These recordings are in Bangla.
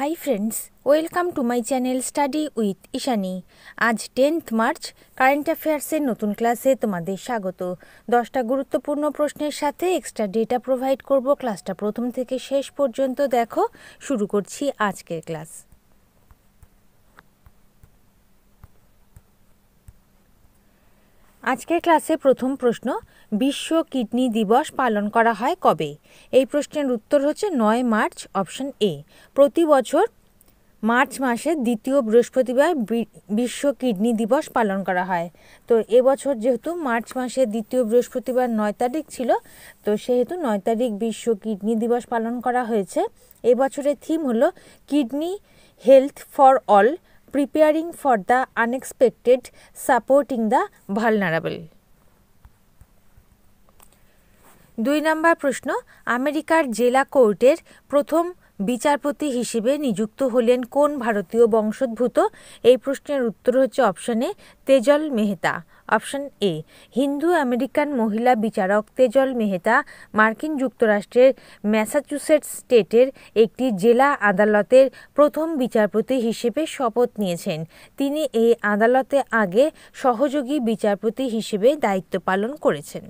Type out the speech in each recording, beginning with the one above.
High friends welcome to my channel study with Ishani আজ টেন্থ মার্চ কারেন্ট অ্যাফেয়ার্সের নতুন ক্লাসে তোমাদের স্বাগত দশটা গুরুত্বপূর্ণ প্রশ্নের সাথে এক্সট্রা ডেটা প্রোভাইড করব ক্লাসটা প্রথম থেকে শেষ পর্যন্ত দেখো শুরু করছি আজকের ক্লাস আজকের ক্লাসে প্রথম প্রশ্ন বিশ্ব কিডনি দিবস পালন করা হয় কবে এই প্রশ্নের উত্তর হচ্ছে নয় মার্চ অপশন এ প্রতি বছর মার্চ মাসের দ্বিতীয় বৃহস্পতিবার বিশ্ব কিডনি দিবস পালন করা হয় তো এবছর যেহেতু মার্চ মাসের দ্বিতীয় বৃহস্পতিবার নয় তারিখ ছিল তো সেহেতু নয় তারিখ বিশ্ব কিডনি দিবস পালন করা হয়েছে এবছরের থিম হলো kidney health for all preparing for the unexpected, supporting the vulnerable. দুই নম্বর প্রশ্ন আমেরিকার জেলা কোর্টের প্রথম বিচারপতি হিসেবে নিযুক্ত হলেন কোন ভারতীয় বংশোদ্ভূত এই প্রশ্নের উত্তর হচ্ছে অপশানে তেজল মেহতা অপশন এ হিন্দু আমেরিকান মহিলা বিচারক তেজল মেহতা মার্কিন যুক্তরাষ্ট্রের ম্যাসাচুসেটস স্টেটের একটি জেলা আদালতের প্রথম বিচারপতি হিসেবে শপথ নিয়েছেন তিনি এই আদালতে আগে সহযোগী বিচারপতি হিসেবে দায়িত্ব পালন করেছেন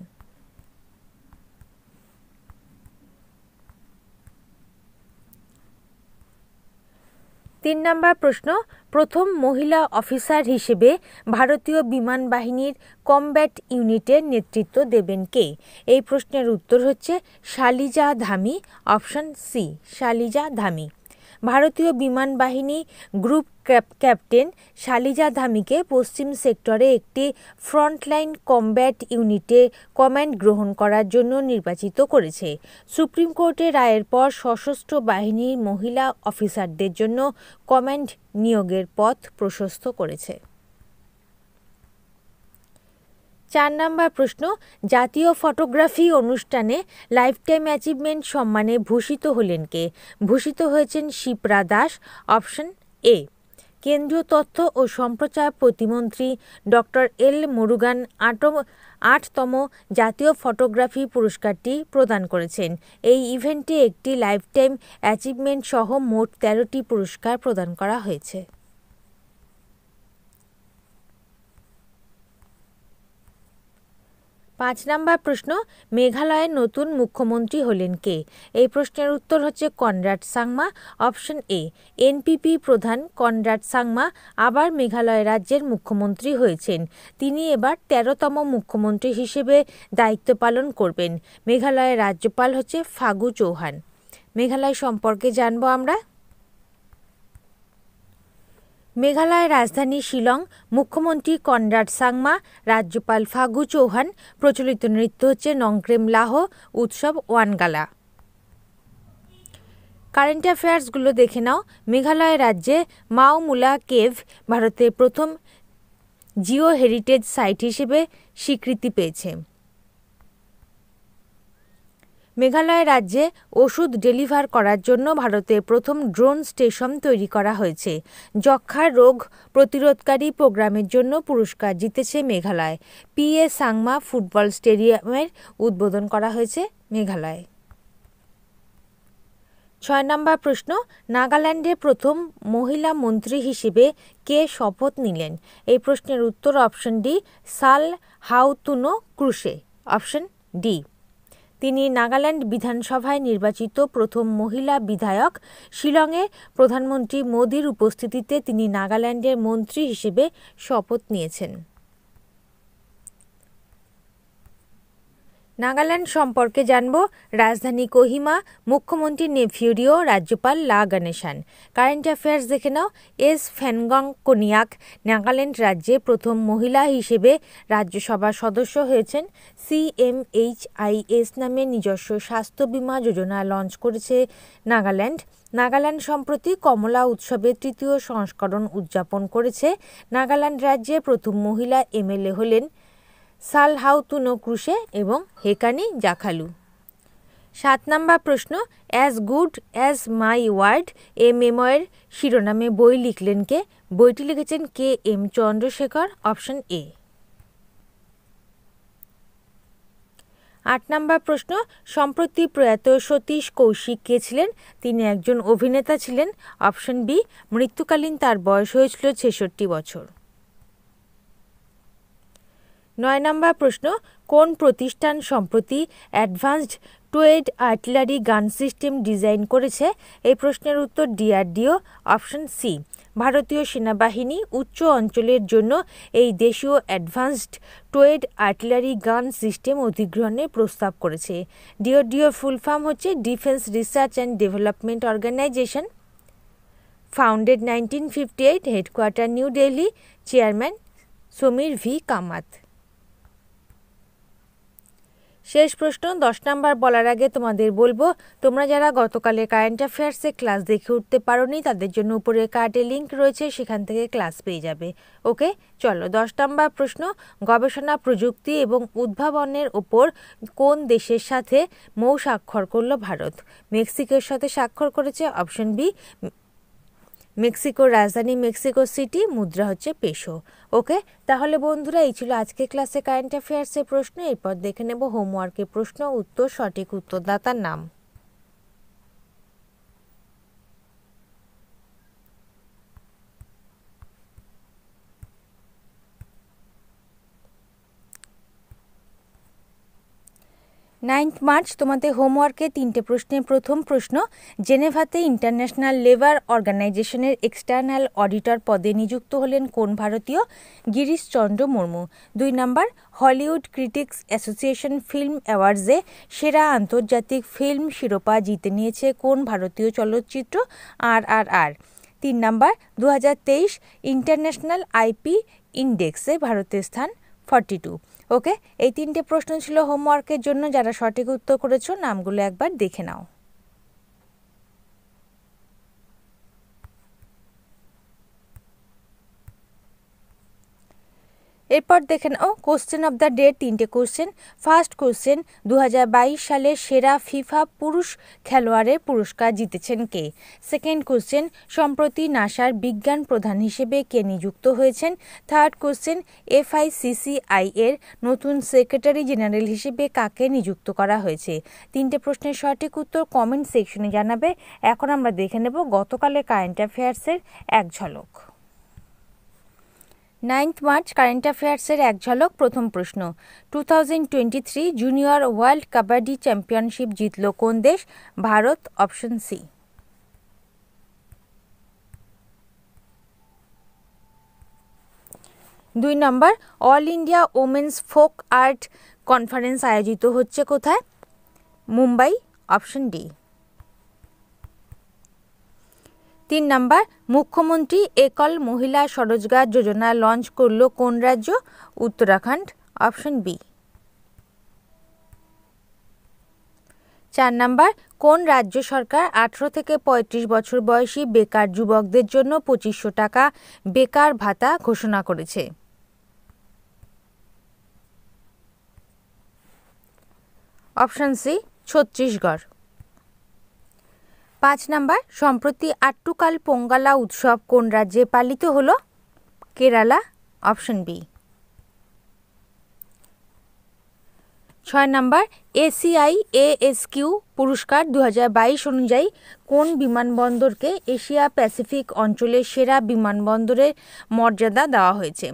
তিন নম্বর প্রশ্ন প্রথম মহিলা অফিসার হিসেবে ভারতীয় বিমান বাহিনীর কমব্যাট ইউনিটের নেতৃত্ব দেবেন কে এই প্রশ্নের উত্তর হচ্ছে শালিজা ধামি অপশন সি শালিজা ধামি ভারতীয় বিমান বাহিনী গ্রুপ ক্যাপ্টেন শালিজা ধামিকে পশ্চিম সেক্টরে একটি ফ্রন্টলাইন কমব্যাট ইউনিটে কমান্ড গ্রহণ করার জন্য নির্বাচিত করেছে সুপ্রিম কোর্টের রায়ের পর সশস্ত্র বাহিনীর মহিলা অফিসারদের জন্য কমান্ড নিয়োগের পথ প্রশস্ত করেছে চার নম্বর প্রশ্ন জাতীয় ফটোগ্রাফি অনুষ্ঠানে লাইফ টাইম অ্যাচিভমেন্ট সম্মানে ভূষিত হলেন কে ভূষিত হয়েছেন শিপ্রা দাস অপশন এ কেন্দ্রীয় তথ্য ও সম্প্রচার প্রতিমন্ত্রী ডক্টর এল মুরুগান আটম আটতম জাতীয় ফটোগ্রাফি পুরস্কারটি প্রদান করেছেন এই ইভেন্টে একটি লাইফটাইম অ্যাচিভমেন্ট সহ মোট তেরোটি পুরস্কার প্রদান করা হয়েছে পাঁচ নাম্বার প্রশ্ন মেঘালয়ের নতুন মুখ্যমন্ত্রী হলেন কে এই প্রশ্নের উত্তর হচ্ছে Conrad Sangma option A NPP প্রধান কনরাড সাংমা আবার মেঘালয় রাজ্যের মুখ্যমন্ত্রী হয়েছেন তিনি এবার তেরোতম মুখ্যমন্ত্রী হিসেবে দায়িত্ব পালন করবেন মেঘালয়ের রাজ্যপাল হচ্ছে ফাগু চৌহান মেঘালয় সম্পর্কে জানবো আমরা মেঘালয় রাজধানী শিলং মুখ্যমন্ত্রী কনরাড সাংমা রাজ্যপাল ফাগু চৌহান প্রচলিত নৃত্য হচ্ছে নংক্রেম লাহ উৎসব ওয়ানগালা কারেন্ট অ্যাফেয়ার্সগুলো দেখে নাও মেঘালয় রাজ্যে মাওমুলা কেভ ভারতের প্রথম জিও হেরিটেজ সাইট হিসেবে স্বীকৃতি পেয়েছে মেঘালয় রাজ্যে ওষুধ ডেলিভার করার জন্য ভারতে প্রথম ড্রোন স্টেশন তৈরি করা হয়েছে যক্ষা রোগ প্রতিরোধকারী প্রোগ্রামের জন্য পুরস্কার জিতেছে Meghalaya P A Sangma football স্টেডিয়ামের উদ্বোধন করা হয়েছে মেঘালয় ছয় নম্বর প্রশ্ন নাগাল্যান্ডের প্রথম মহিলা মন্ত্রী হিসেবে কে শপথ নিলেন এই প্রশ্নের উত্তর অপশন ডি সাল হাউতুনো ক্রুশে অপশন ডি তিনি নাগাল্যান্ড বিধানসভায় নির্বাচিত প্রথম মহিলা বিধায়ক শিলংয়ে প্রধানমন্ত্রী মোদির উপস্থিতিতে তিনি নাগাল্যান্ডের মন্ত্রী হিসেবে শপথ নিয়েছেন নাগাল্যান্ড সম্পর্কে জানব রাজধানী কোহিমা মুখ্যমন্ত্রী নেফিউরিও রাজ্যপাল লা গণেশান কারেন্ট অ্যাফেয়ার্স দেখে নাও এস ফ্যানগং কোনিয়াক নাগাল্যান্ড রাজ্যে প্রথম মহিলা হিসেবে রাজ্যসভার সদস্য হয়েছেন সিএমএইচআইএস নামে নিজস্ব স্বাস্থ্য বিমা যোজনা লঞ্চ করেছে নাগাল্যান্ড নাগাল্যান্ড সম্প্রতি কমলা উৎসবের তৃতীয় সংস্করণ উদযাপন করেছে নাগাল্যান্ড রাজ্যে প্রথম মহিলা এমএলএ হলেন সালহাউতুনো ক্রুশে এবং হেকানি জাখালু সাত নম্বর প্রশ্ন as good as my word a memoir শিরোনামে বই লিখলেন কে বইটি লিখেছেন K M Chandrasekhar option A আট নম্বর প্রশ্ন সম্প্রতি প্রয়াত সতীশ কৌশিক কে ছিলেন তিনি একজন অভিনেতা ছিলেন অপশন বি মৃত্যুকালীন তার বয়স হয়েছিল ছেষট্টি বছর নয় নম্বর প্রশ্ন কোন প্রতিষ্ঠান সম্প্রতি advanced towed artillery gun system design করেছে এই প্রশ্নের উত্তর ডিআরডিও অপশন সি ভারতীয় সেনাবাহিনী উচ্চ অঞ্চলের জন্য এই দেশীয় advanced towed artillery gun system অধিগ্রহণের প্রস্তাব করেছে ডিওডিও ফুল ফার্ম হচ্ছে defence research and development organisation founded nineteen fifty eight headquarter New Delhi chairman Samir V Kamat শেষ প্রশ্ন দশ নাম্বার বলার আগে তোমাদের বলবো তোমরা যারা গতকালের কারেন্ট অ্যাফেয়ার্সে ক্লাস দেখে উঠতে পারোনি তাদের জন্য উপরে কার্ডে লিঙ্ক রয়েছে সেখান থেকে ক্লাস পেয়ে যাবে ওকে চলো দশ নাম্বার প্রশ্ন গবেষণা প্রযুক্তি এবং উদ্ভাবনের ওপর কোন দেশের সাথে মৌ স্বাক্ষর করলো ভারত মেক্সিকোর সাথে স্বাক্ষর করেছে অপশন বি মেক্সিকোর রাজধানী মেক্সিকো সিটি মুদ্রা হচ্ছে পেশো ওকে তাহলে বন্ধুরা এই ছিল আজকে ক্লাসে কারেন্ট অ্যাফেয়ার্সের প্রশ্ন এরপর দেখে নেব হোমওয়ার্কের প্রশ্ন উত্তর সঠিক উত্তরদাতার নাম নাইন্থ মার্চ তোমাদের হোমওয়ার্কে তিনটে প্রশ্নে প্রথম প্রশ্ন জেনেভাতে ইন্টারন্যাশনাল লেবার অর্গানাইজেশনের এক্সটার্নাল অডিটর পদে নিযুক্ত হলেন কোন ভারতীয় গিরিশ চন্দ্র মুর্মু দুই নম্বর হলিউড ক্রিটিক্স অ্যাসোসিয়েশন ফিল্ম অ্যাওয়ার্ডসে সেরা আন্তর্জাতিক ফিল্ম শিরোপা জিতে নিয়েছে কোন ভারতীয় চলচ্চিত্র আর আর আর তিন নম্বর দু ইন্টারন্যাশনাল আইপি ইন্ডেক্সে ভারতের স্থান ফর্টি টু ওকে এই তিনটে প্রশ্ন ছিল হোমওয়ার্কের জন্য যারা সঠিক উত্তর করেছো নামগুলো একবার দেখে নাও এরপর দেখেন ও কোশ্চেন অব দ্য ডে তিনটে কোশ্চেন ফার্স্ট কোশ্চেন দু সালে সেরা ফিফা পুরুষ খেলোয়াড়ের পুরস্কার জিতেছেন কে সেকেন্ড কোশ্চেন সম্প্রতি নাসার বিজ্ঞান প্রধান হিসেবে কে নিযুক্ত হয়েছেন থার্ড কোশ্চেন এফআইসিসিআই এর নতুন সেক্রেটারি জেনারেল হিসেবে কাকে নিযুক্ত করা হয়েছে তিনটে প্রশ্নের সঠিক উত্তর কমেন্ট সেকশনে জানাবে এখন আমরা দেখে নেব গতকালের কারেন্ট অ্যাফেয়ার্সের এক ঝলক নাইন্থ মার্চ কারেন্ট অ্যাফেয়ার্সের এক ঝলক প্রথম প্রশ্ন two thousand junior world kabaddi championship জিতল কোন দেশ ভারত অপশন সি দুই নম্বর all India women's folk art conference আয়োজিত হচ্ছে কোথায় মুম্বাই অপশন ডি তিন নাম্বার মুখ্যমন্ত্রী একল মহিলা স্বরোজগার যোজনা লঞ্চ করল কোন রাজ্য উত্তরাখণ্ড অপশন বি চার নাম্বার কোন রাজ্য সরকার আঠেরো থেকে ৩৫ বছর বয়সী বেকার যুবকদের জন্য পঁচিশশো টাকা বেকার ভাতা ঘোষণা করেছে অপশন সি ছত্তিশগড় পাঁচ নাম্বার সম্প্রতি আট্টুকাল পোঙ্গালা উৎসব কোন রাজ্যে পালিত হল কেরালা অপশন বি ছয় নাম্বার এসিআই কিউ পুরস্কার দু বাইশ অনুযায়ী কোন বিমানবন্দরকে এশিয়া প্যাসিফিক অঞ্চলের সেরা বিমানবন্দরের মর্যাদা দেওয়া হয়েছে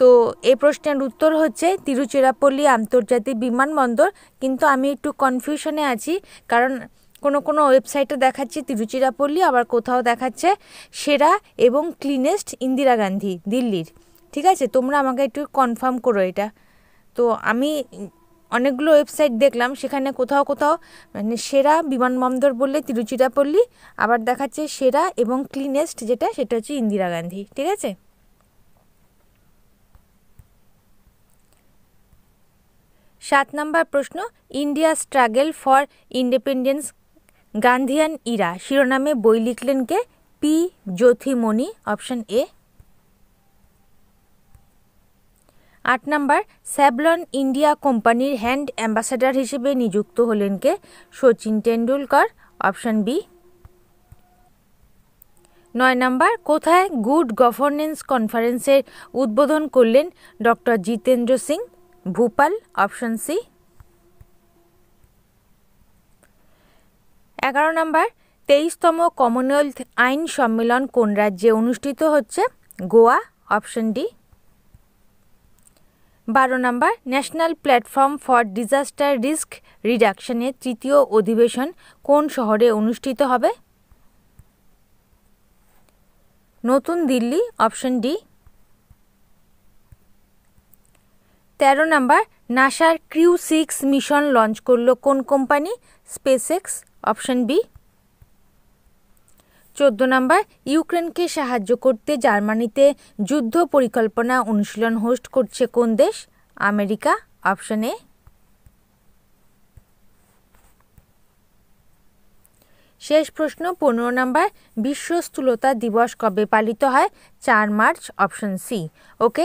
তো এ প্রশ্নের উত্তর হচ্ছে তিরুচিরাপল্লী আন্তর্জাতিক বিমানবন্দর কিন্তু আমি একটু কনফিউশনে আছি কারণ কোনো কোনো ওয়েবসাইটে দেখাচ্ছে তিরুচিরাপল্লী আবার কোথাও দেখাচ্ছে সেরা এবং ক্লিনেস্ট ইন্দিরা গান্ধী দিল্লির ঠিক আছে তোমরা আমাকে একটু কনফার্ম করো এটা তো আমি অনেকগুলো ওয়েবসাইট দেখলাম সেখানে কোথাও কোথাও মানে সেরা বিমানবন্দর বললে তিরুচিরাপল্লী আবার দেখাচ্ছে সেরা এবং ক্লিনেস্ট যেটা সেটা হচ্ছে ইন্দিরা গান্ধী ঠিক আছে সাত নম্বর প্রশ্ন India struggle for independence Gandhian era শিরোনামে বই লিখলেন কে পি জ্যোথিমণি অপশন এ আট নম্বর স্যাবলন ইন্ডিয়া কোম্পানির হ্যান্ড অ্যাম্বাসাডার হিসেবে নিযুক্ত হলেন কে শচীন টেন্ডুলকার অপশন বি নয় নম্বর কোথায় গুড গভর্নেন্স কনফারেন্সের উদ্বোধন করলেন doctor Jitendra Singh Bhopal option C এগারো নম্বর তেইশতম কমনওয়েলথ আইন সম্মেলন কোন রাজ্যে অনুষ্ঠিত হচ্ছে গোয়া অপশন ডি বারো নম্বর national platform for disaster risk রিডাকশনের তৃতীয় অধিবেশন কোন শহরে অনুষ্ঠিত হবে নতুন দিল্লি অপশন ডি তেরো নম্বর নাসার ক্রিউ সিক্স মিশন লঞ্চ করল কোন কোম্পানি স্পেসেক্স অপশন বি চোদ্দ নম্বর ইউক্রেনকে সাহায্য করতে জার্মানিতে যুদ্ধ পরিকল্পনা অনুশীলন হোস্ট করছে কোন দেশ আমেরিকা অপশন এ শেষ প্রশ্ন পনেরো নম্বর বিশ্ব স্থূলতা দিবস কবে পালিত হয় চার মার্চ অপশন সি ওকে